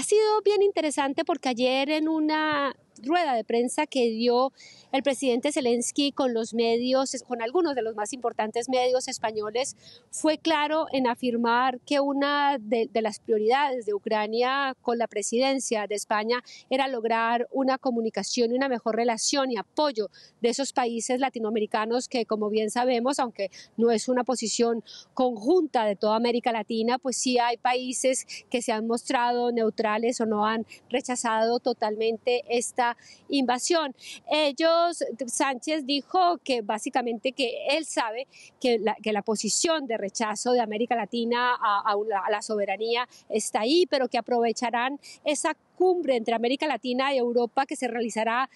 Ha sido bien interesante porque ayer en una rueda de prensa que dio el presidente Zelensky con los medios, con algunos de los más importantes medios españoles, fue claro en afirmar que una de, de, las prioridades de Ucrania con la presidencia de España era lograr una comunicación y una mejor relación y apoyo de esos países latinoamericanos que, como bien sabemos, aunque no es una posición conjunta de toda América Latina, pues sí hay países que se han mostrado neutrales o no han rechazado totalmente esta invasión. Ellos, Sánchez dijo que básicamente que él sabe que la, posición de rechazo de América Latina a, la, soberanía está ahí, pero que aprovecharán esa cumbre entre América Latina y Europa que se realizará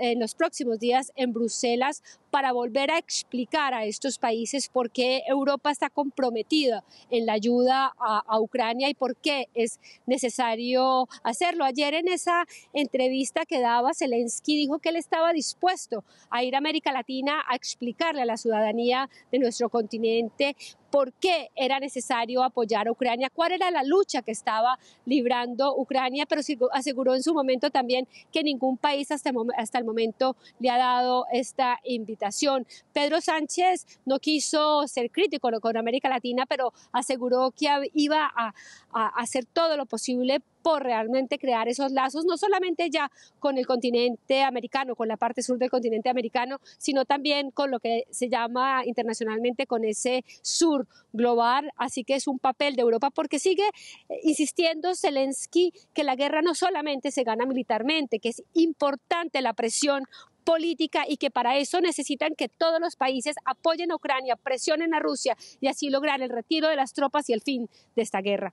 en los próximos días en Bruselas para volver a explicar a estos países por qué Europa está comprometida en la ayuda a, Ucrania y por qué es necesario hacerlo. Ayer en esa entrevista que daba Zelensky dijo que él estaba dispuesto a ir a América Latina a explicarle a la ciudadanía de nuestro continente por qué era necesario apoyar a Ucrania, cuál era la lucha que estaba librando Ucrania, pero aseguró en su momento también que ningún país hasta, el momento le ha dado esta invitación. Pedro Sánchez no quiso ser crítico con América Latina, pero aseguró que iba a hacer todo lo posible realmente crear esos lazos, no solamente ya con el continente americano, con la parte sur del continente americano, sino también con lo que se llama internacionalmente con ese sur global. Así que es un papel de Europa porque sigue eh, insistiendo Zelensky que la guerra no solamente se gana militarmente, que es importante la presión política y que para eso necesitan que todos los países apoyen a Ucrania, presionen a Rusia y así lograr el retiro de las tropas y el fin de esta guerra.